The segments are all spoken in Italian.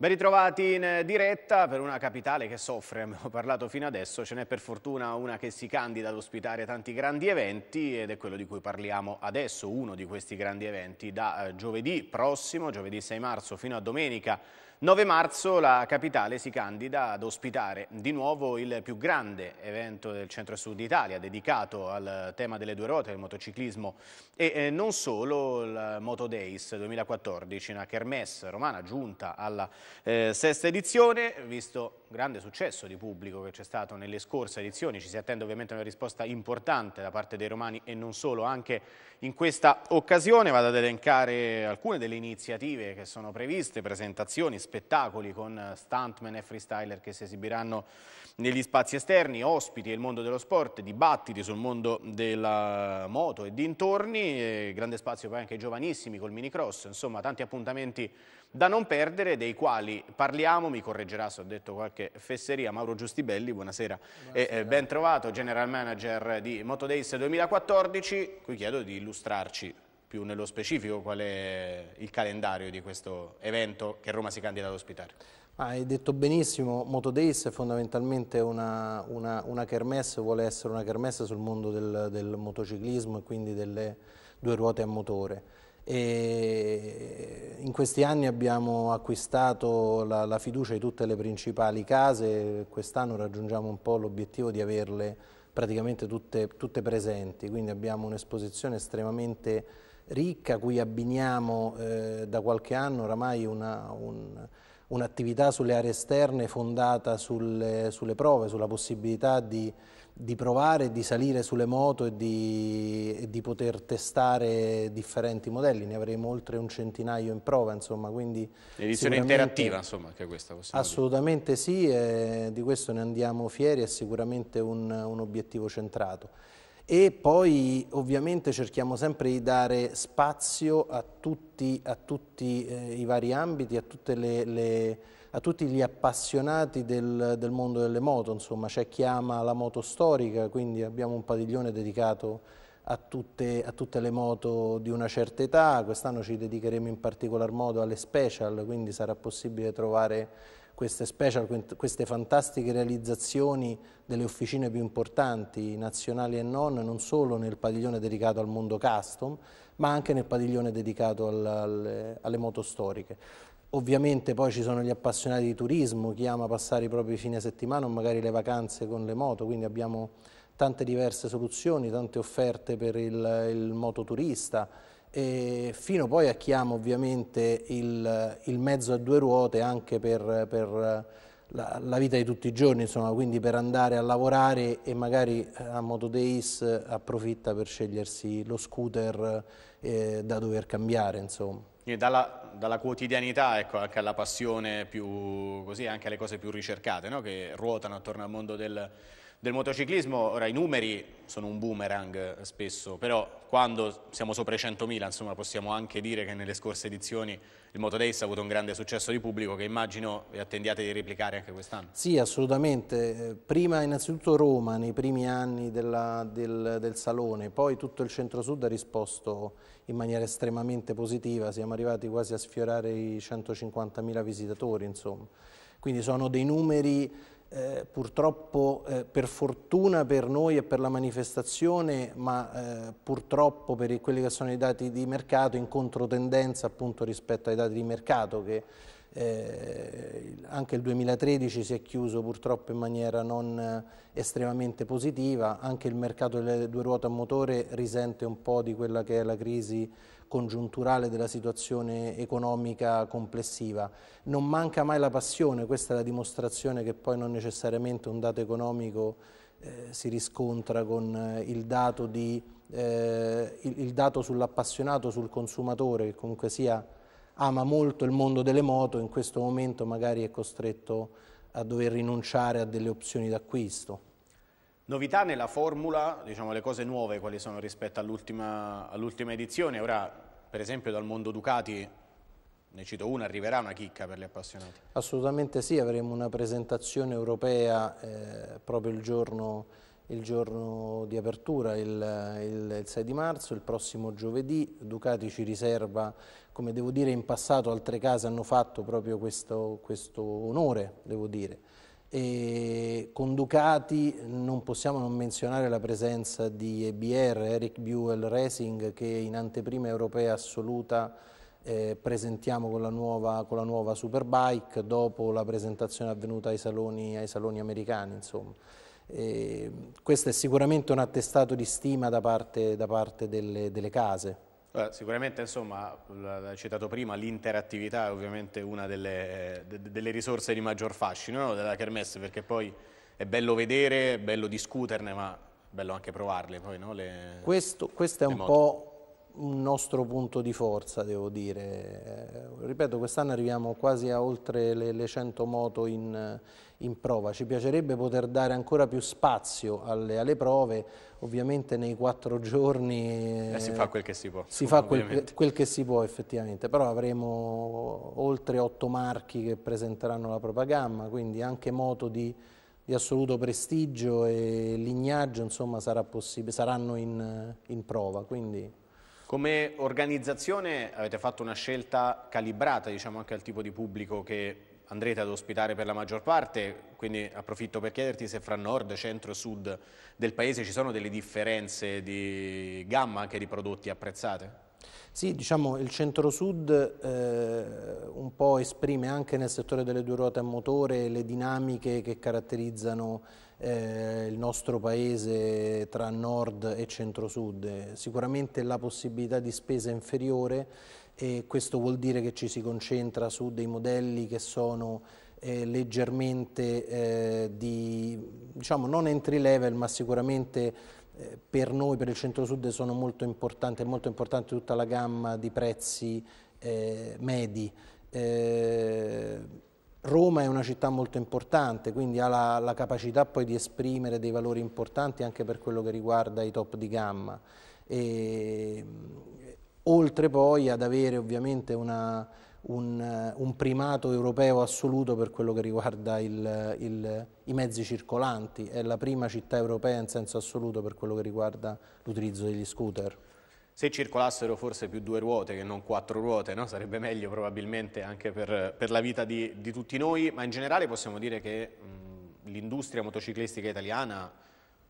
Ben ritrovati in diretta per una capitale che soffre, abbiamo parlato fino adesso, ce n'è per fortuna una che si candida ad ospitare tanti grandi eventi ed è quello di cui parliamo adesso, uno di questi grandi eventi da eh, giovedì prossimo, giovedì 6 marzo fino a domenica 9 marzo la capitale si candida ad ospitare di nuovo il più grande evento del centro-sud Italia dedicato al tema delle due ruote, del motociclismo e eh, non solo il Moto Days 2014, una kermesse romana giunta alla eh, sesta edizione, visto grande successo di pubblico che c'è stato nelle scorse edizioni, ci si attende ovviamente una risposta importante da parte dei romani e non solo, anche in questa occasione vado ad elencare alcune delle iniziative che sono previste, presentazioni, spettacoli con stuntman e freestyler che si esibiranno negli spazi esterni, ospiti e il mondo dello sport, dibattiti sul mondo della moto e dintorni, e grande spazio poi anche ai giovanissimi col minicross, insomma tanti appuntamenti da non perdere, dei quali parliamo, mi correggerà se ho detto qualche fesseria, Mauro Giustibelli, buonasera, eh, buonasera. e ben trovato, General Manager di Motodays 2014, qui chiedo di illustrarci più nello specifico qual è il calendario di questo evento che Roma si candida ad ospitare. Hai detto benissimo, Moto Days è fondamentalmente una, una, una kermesse, vuole essere una kermesse sul mondo del, del motociclismo e quindi delle due ruote a motore. E in questi anni abbiamo acquistato la, la fiducia di tutte le principali case, quest'anno raggiungiamo un po' l'obiettivo di averle praticamente tutte, tutte presenti, quindi abbiamo un'esposizione estremamente ricca cui abbiniamo eh, da qualche anno oramai un'attività un, un sulle aree esterne fondata sulle, sulle prove, sulla possibilità di, di, provare, di salire sulle moto e di, e di, poter testare differenti modelli. Ne avremo oltre un centinaio in prova, insomma, L'edizione interattiva, insomma, anche questa possibilità. Assolutamente dire. sì, eh, di questo ne andiamo fieri, è sicuramente un, un obiettivo centrato e poi ovviamente cerchiamo sempre di dare spazio a tutti, a tutti eh, i vari ambiti, a, le, le, a, tutti gli appassionati del, del mondo delle moto, insomma c'è chi ama la moto storica, quindi abbiamo un padiglione dedicato a tutte, a tutte le moto di una certa età, quest'anno ci dedicheremo in particolar modo alle special, quindi sarà possibile trovare queste special, queste fantastiche realizzazioni delle officine più importanti, nazionali e non, non solo nel padiglione dedicato al mondo custom, ma anche nel padiglione dedicato al, alle, alle moto storiche. Ovviamente poi ci sono gli appassionati di turismo, chi ama passare i propri fine settimana o magari le vacanze con le moto, quindi abbiamo tante diverse soluzioni, tante offerte per il, il mototurista, eh, fino poi a chi ama ovviamente il, il mezzo a due ruote anche per, per la, la, vita di tutti i giorni, insomma, quindi per andare a lavorare e magari eh, a Motodays approfitta per scegliersi lo scooter eh, da dover cambiare. Insomma. Dalla, dalla, quotidianità ecco, anche alla passione più così, anche alle cose più ricercate no? che ruotano attorno al mondo del, del motociclismo, ora i numeri sono un boomerang eh, spesso, però quando siamo sopra i 100.000 insomma, possiamo anche dire che nelle scorse edizioni il Motodays ha avuto un grande successo di pubblico che immagino e attendiate di replicare anche quest'anno. Sì, assolutamente. Eh, prima innanzitutto Roma nei primi anni della, del, del Salone, poi tutto il centro-sud ha risposto in maniera estremamente positiva, siamo arrivati quasi a sfiorare i 150.000 visitatori, insomma. Quindi sono dei numeri eh, purtroppo eh, per fortuna per noi e per la manifestazione, ma eh, purtroppo per quelli che sono i dati di mercato in controtendenza appunto rispetto ai dati di mercato che eh, anche il 2013 si è chiuso purtroppo in maniera non eh, estremamente positiva, anche il mercato delle due ruote a motore risente un po' di quella che è la crisi congiunturale della situazione economica complessiva. Non manca mai la passione, questa è la dimostrazione che poi non necessariamente un dato economico eh, si riscontra con eh, il dato, di, eh, il, il dato sull'appassionato, sul consumatore, che comunque sia ama molto il mondo delle moto, in questo momento magari è costretto a dover rinunciare a delle opzioni d'acquisto. Novità nella formula, diciamo le cose nuove quali sono rispetto all'ultima all edizione, ora per esempio dal mondo Ducati ne cito una, arriverà una chicca per gli appassionati. Assolutamente sì, avremo una presentazione europea eh, proprio il giorno, il giorno, di apertura, il, il, il 6 di marzo, il prossimo giovedì. Ducati ci riserva, come devo dire in passato altre case hanno fatto proprio questo, questo onore, devo dire. E con Ducati non possiamo non menzionare la presenza di EBR, Eric Buell Racing, che in anteprima europea assoluta eh, presentiamo con la, nuova, con la, nuova, Superbike dopo la presentazione avvenuta ai saloni, ai saloni americani. Eh, questo è sicuramente un attestato di stima da parte, da parte delle, delle case. Sicuramente, insomma, l'hai citato prima, l'interattività è ovviamente una delle, eh, delle, risorse di maggior fascino della Kermesse, perché poi è bello vedere, è bello discuterne, ma è bello anche provarle. Poi, no? le, Questo, questa è un moto. po' un nostro punto di forza, devo dire. Eh, ripeto, quest'anno arriviamo quasi a oltre le, le 100 moto in, in, prova. Ci piacerebbe poter dare ancora più spazio alle, alle prove, ovviamente nei quattro giorni... Eh, si fa quel che si può. Si fa quel, quel, che si può effettivamente, però avremo oltre otto marchi che presenteranno la propria gamma, quindi anche moto di, di assoluto prestigio e lignaggio, insomma, saranno in, in prova. Quindi... Come organizzazione avete fatto una scelta calibrata diciamo, anche al tipo di pubblico che andrete ad ospitare per la maggior parte, quindi approfitto per chiederti se fra nord, centro e sud del paese ci sono delle differenze di gamma anche di prodotti apprezzate? Sì, diciamo il centro-sud eh, un po' esprime anche nel settore delle due ruote a motore le dinamiche che caratterizzano eh, il nostro paese tra nord e centro-sud, sicuramente la possibilità di spesa inferiore e questo vuol dire che ci si concentra su dei modelli che sono eh, leggermente eh, di, diciamo non entry level ma sicuramente eh, per noi, per il centro-sud, sono molto importanti, è molto importante tutta la gamma di prezzi eh, medi. Eh, Roma è una città molto importante, quindi ha la, la, capacità poi di esprimere dei valori importanti anche per quello che riguarda i top di gamma. E, eh, oltre poi ad avere ovviamente una, un, eh, un, primato europeo assoluto per quello che riguarda il, il, i mezzi circolanti, è la prima città europea in senso assoluto per quello che riguarda l'utilizzo degli scooter. Se circolassero forse più due ruote che non quattro ruote, no? sarebbe meglio probabilmente anche per, per la vita di, di, tutti noi, ma in generale possiamo dire che l'industria motociclistica italiana,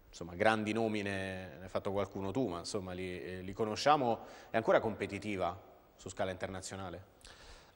insomma grandi nomi ne, ne hai fatto qualcuno tu, ma insomma li, eh, li conosciamo, è ancora competitiva su scala internazionale?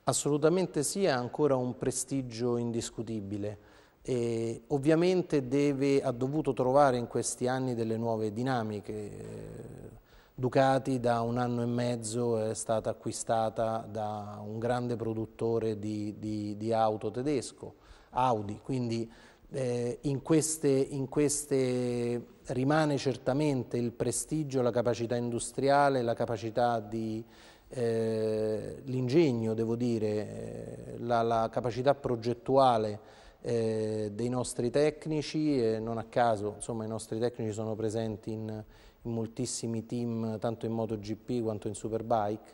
Assolutamente sì, ha ancora un prestigio indiscutibile. E ovviamente deve, ha dovuto trovare in questi anni delle nuove dinamiche. Eh, Ducati da un anno e mezzo è stata acquistata da un grande produttore di, di, di auto tedesco, Audi, quindi eh, in, queste, in, queste, rimane certamente il prestigio, la capacità industriale, la capacità di eh, l'ingegno, devo dire, eh, la, la capacità progettuale eh, dei nostri tecnici e non a caso insomma, i nostri tecnici sono presenti in, in moltissimi team tanto in MotoGP quanto in Superbike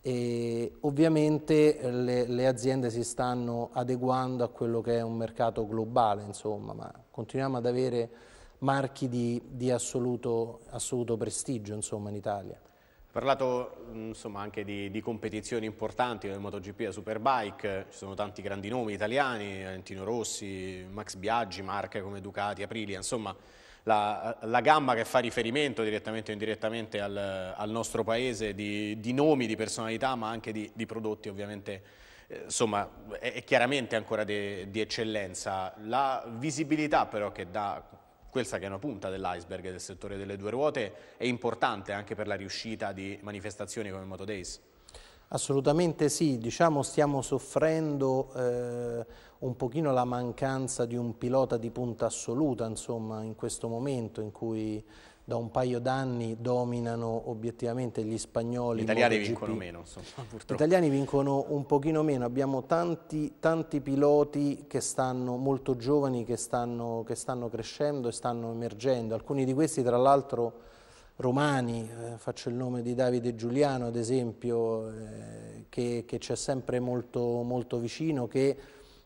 e ovviamente le, le, aziende si stanno adeguando a quello che è un mercato globale, insomma, ma continuiamo ad avere marchi di, di assoluto, assoluto prestigio insomma, in Italia parlato mm, insomma, anche di, di, competizioni importanti come MotoGP e Superbike, ci sono tanti grandi nomi italiani, Valentino Rossi, Max Biaggi, marche come Ducati, Aprilia, insomma la, la, gamma che fa riferimento direttamente o indirettamente al, al nostro paese di, di, nomi, di personalità ma anche di, di prodotti ovviamente eh, insomma è, chiaramente ancora di eccellenza la visibilità però che dà questa che è una punta dell'iceberg del settore delle due ruote, è importante anche per la riuscita di manifestazioni come Moto Days? Assolutamente sì, diciamo stiamo soffrendo eh, un pochino la mancanza di un pilota di punta assoluta insomma, in questo momento in cui da un paio d'anni dominano obiettivamente gli spagnoli. Gli italiani MotoGP. vincono meno, insomma, ah, purtroppo. Gli italiani vincono un pochino meno, abbiamo tanti, tanti piloti che stanno, molto giovani, che stanno, che stanno crescendo e stanno emergendo. Alcuni di questi, tra l'altro, romani, eh, faccio il nome di Davide Giuliano, ad esempio, eh, che c'è sempre molto, molto vicino, che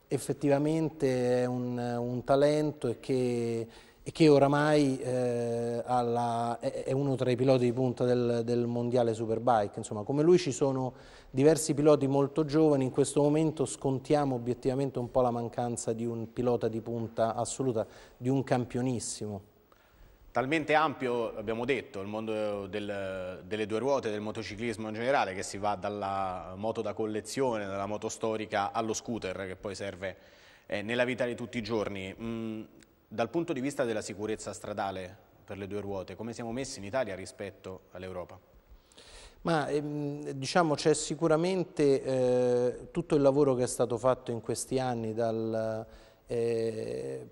effettivamente è un, un talento e che e che oramai eh, alla, è uno tra i piloti di punta del, del, mondiale Superbike. Insomma, come lui ci sono diversi piloti molto giovani, in questo momento scontiamo obiettivamente un po' la mancanza di un pilota di punta assoluta, di un campionissimo. Talmente ampio, abbiamo detto, il mondo del, delle due ruote, del motociclismo in generale, che si va dalla moto da collezione, dalla moto storica allo scooter, che poi serve eh, nella vita di tutti i giorni. Mm, dal punto di vista della sicurezza stradale per le due ruote, come siamo messi in Italia rispetto all'Europa? Ma ehm, diciamo c'è sicuramente eh, tutto il lavoro che è stato fatto in questi anni dal, eh,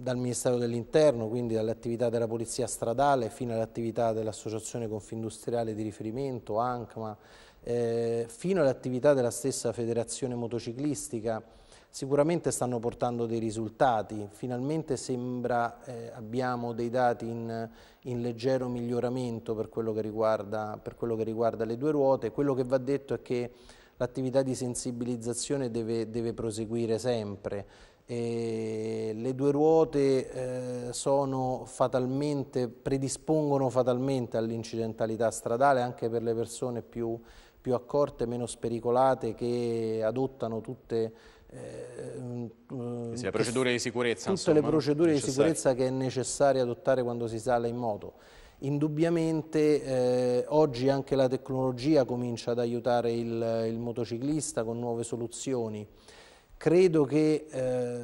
dal Ministero dell'Interno, quindi dall'attività della Polizia Stradale fino all'attività dell'Associazione Confindustriale di riferimento, ANCMA, eh, fino all'attività della stessa Federazione Motociclistica sicuramente stanno portando dei risultati, finalmente sembra eh, abbiamo dei dati in, in leggero miglioramento per quello, riguarda, per quello, che riguarda, le due ruote, quello che va detto è che l'attività di sensibilizzazione deve, deve proseguire sempre, e le due ruote eh, fatalmente, predispongono fatalmente all'incidentalità stradale anche per le persone più più accorte, meno spericolate, che adottano tutte, eh, che procedure di sicurezza, tutte insomma, le procedure di sicurezza che è necessario adottare quando si sale in moto. Indubbiamente eh, oggi anche la tecnologia comincia ad aiutare il, il motociclista con nuove soluzioni. Credo che eh,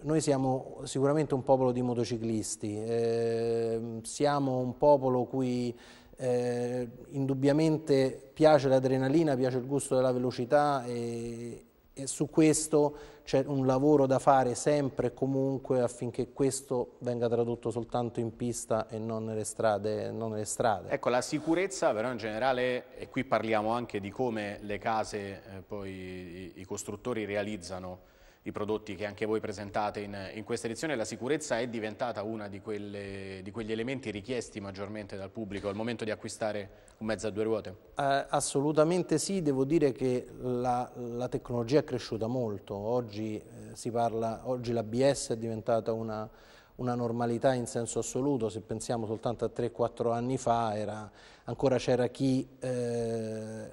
noi siamo sicuramente un popolo di motociclisti, eh, siamo un popolo cui eh, indubbiamente piace l'adrenalina, piace il gusto della velocità e, e su questo c'è un lavoro da fare sempre e comunque affinché questo venga tradotto soltanto in pista e non nelle, strade, non nelle strade. Ecco, la sicurezza però in generale, e qui parliamo anche di come le case, eh, poi i, i costruttori realizzano i prodotti che anche voi presentate in, in questa edizione, la sicurezza è diventata uno di, di, quegli elementi richiesti maggiormente dal pubblico al momento di acquistare un mezzo a due ruote? Eh, assolutamente sì, devo dire che la, la tecnologia è cresciuta molto, oggi, eh, oggi l'ABS è diventata una, una normalità in senso assoluto, se pensiamo soltanto a 3-4 anni fa era, ancora c'era chi eh,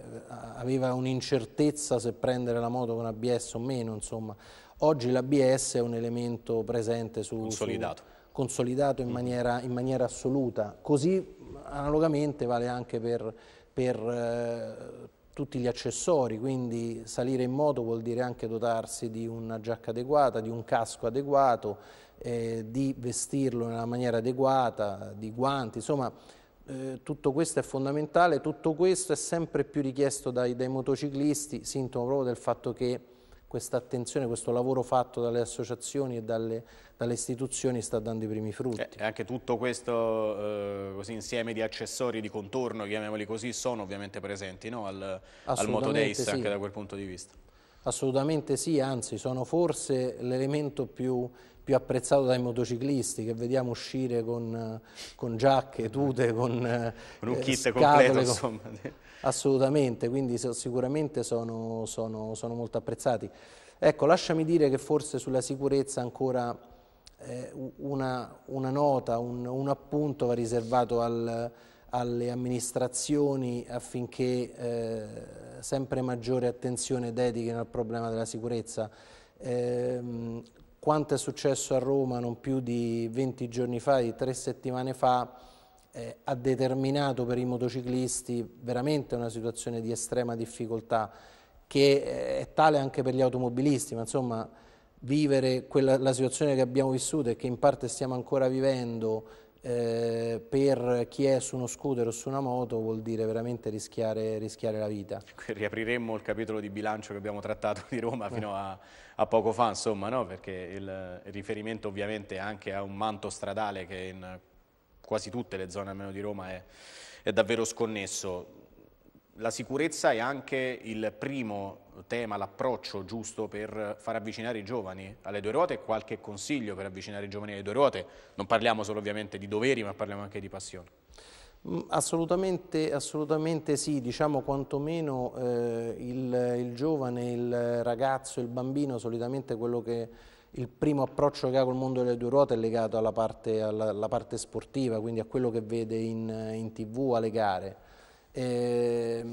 aveva un'incertezza se prendere la moto con ABS o meno, insomma Oggi l'ABS è un elemento presente su... Consolidato. Su, consolidato in mm. maniera, in maniera assoluta. Così analogamente vale anche per, per eh, tutti gli accessori, quindi salire in moto vuol dire anche dotarsi di una giacca adeguata, di un casco adeguato, eh, di vestirlo nella maniera adeguata, di guanti, insomma eh, tutto questo è fondamentale, tutto questo è sempre più richiesto dai, dai motociclisti, sintomo proprio del fatto che questa attenzione, questo lavoro fatto dalle associazioni e dalle, dalle istituzioni sta dando i primi frutti. E eh, anche tutto questo eh, insieme di accessori di contorno, chiamiamoli così, sono ovviamente presenti no? al, al Motodays sì. anche da quel punto di vista. Assolutamente sì, anzi sono forse l'elemento più più apprezzato dai motociclisti che vediamo uscire con, eh, con giacche, tute, con, con eh, un kit eh, scatole, completo insomma. assolutamente, quindi so, sicuramente sono, sono, sono molto apprezzati. Ecco, lasciami dire che forse sulla sicurezza ancora eh, una, una, nota, un, un, appunto va riservato al, alle amministrazioni affinché eh, sempre maggiore attenzione dedichino al problema della sicurezza. Eh, quanto è successo a Roma non più di 20 giorni fa, di tre settimane fa, eh, ha determinato per i motociclisti veramente una situazione di estrema difficoltà che eh, è tale anche per gli automobilisti, ma insomma vivere quella, la situazione che abbiamo vissuto e che in parte stiamo ancora vivendo eh, per chi è su uno scooter o su una moto vuol dire veramente rischiare, rischiare la vita. Riapriremo il capitolo di bilancio che abbiamo trattato di Roma fino a a poco fa, insomma, no? perché il riferimento ovviamente anche a un manto stradale che in quasi tutte le zone almeno di Roma è, è davvero sconnesso. La sicurezza è anche il primo tema, l'approccio giusto per far avvicinare i giovani alle due ruote e qualche consiglio per avvicinare i giovani alle due ruote. Non parliamo solo ovviamente di doveri, ma parliamo anche di passione. Mm, assolutamente, assolutamente, sì, diciamo quantomeno eh, il, il, giovane, il ragazzo, il bambino, solitamente quello che il primo approccio che ha col mondo delle due ruote è legato alla parte, alla, alla parte sportiva, quindi a quello che vede in, in tv, alle gare. Eh,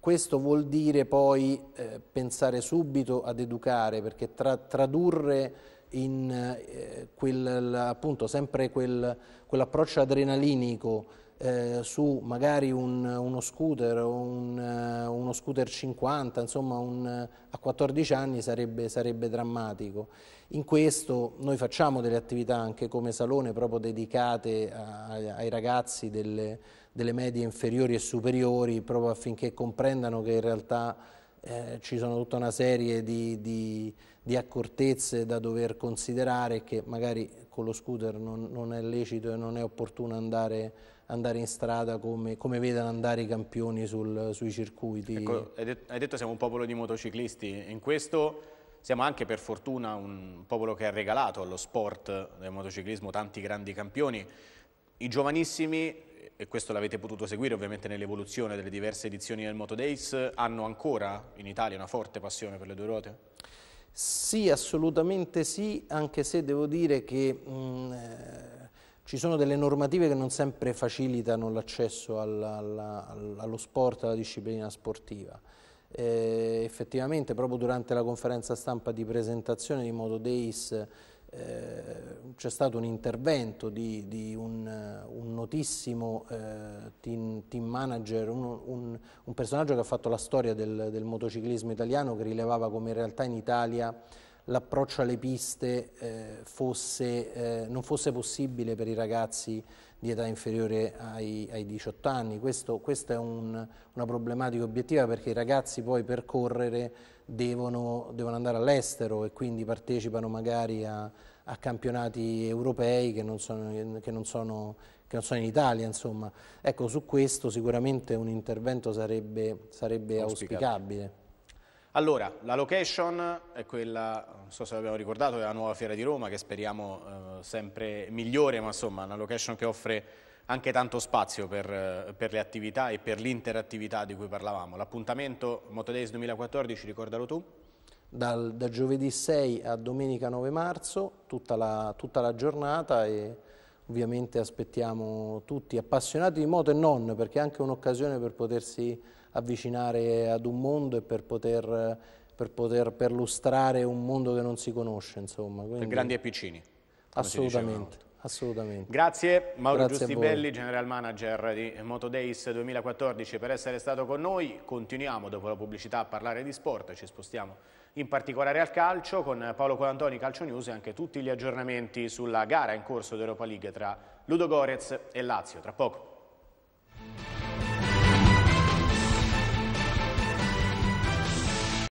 questo vuol dire poi eh, pensare subito ad educare, perché tra, tradurre in eh, quel, appunto sempre quell'approccio adrenalinico eh, su magari un, uno scooter, un, eh, uno scooter 50, insomma un, a 14 anni sarebbe, sarebbe, drammatico. In questo noi facciamo delle attività anche come salone proprio dedicate a, ai ragazzi delle, delle medie inferiori e superiori proprio affinché comprendano che in realtà eh, ci sono tutta una serie di, di, di, accortezze da dover considerare che magari con lo scooter non, non è lecito e non è opportuno andare andare in strada come, come vedono andare i campioni sul, sui circuiti. Ecco, hai, detto, hai detto siamo un popolo di motociclisti, in questo siamo anche per fortuna un popolo che ha regalato allo sport del motociclismo tanti grandi campioni. I giovanissimi e questo l'avete potuto seguire ovviamente nell'evoluzione delle diverse edizioni del Moto Days, hanno ancora in Italia una forte passione per le due ruote? Sì, assolutamente sì, anche se devo dire che mh, mm, eh, ci sono delle normative che non sempre facilitano l'accesso all, all, allo sport, alla disciplina sportiva. Eh, effettivamente proprio durante la conferenza stampa di presentazione di Moto Days eh, c'è stato un intervento di, di un, un, notissimo eh, team, team, manager, un, un, un, personaggio che ha fatto la storia del, del motociclismo italiano che rilevava come in realtà in Italia l'approccio alle piste eh, fosse, eh, non fosse possibile per i ragazzi di età inferiore ai, ai 18 anni. Questo, questa è un, una problematica obiettiva perché i ragazzi poi per correre devono, devono andare all'estero e quindi partecipano magari a, a campionati europei che non sono, che non sono che non sono in Italia, insomma. Ecco, su questo sicuramente un intervento sarebbe, sarebbe auspicabile. auspicabile. Allora, la location è quella, non so se l'abbiamo ricordato, della nuova Fiera di Roma, che speriamo eh, sempre migliore, ma insomma una location che offre anche tanto spazio per, eh, per le attività e per l'interattività di cui parlavamo. L'appuntamento Motodays 2014, ricordalo tu? Dal, da giovedì 6 a domenica 9 marzo, tutta la, tutta la giornata e ovviamente aspettiamo tutti, appassionati di moto e non, perché è anche un'occasione per potersi avvicinare ad un mondo e per poter, per poter perlustrare un mondo che non si conosce. Insomma. Quindi, per grandi e piccini. Assolutamente. Assolutamente. Grazie Mauro Giustibelli, General Manager di Motodays 2014 per essere stato con noi. Continuiamo dopo la pubblicità a parlare di sport, ci spostiamo in particolare al calcio con Paolo Colantoni, Calcio News e anche tutti gli aggiornamenti sulla gara in corso d'Europa League tra Ludo Ludogorez e Lazio. Tra poco.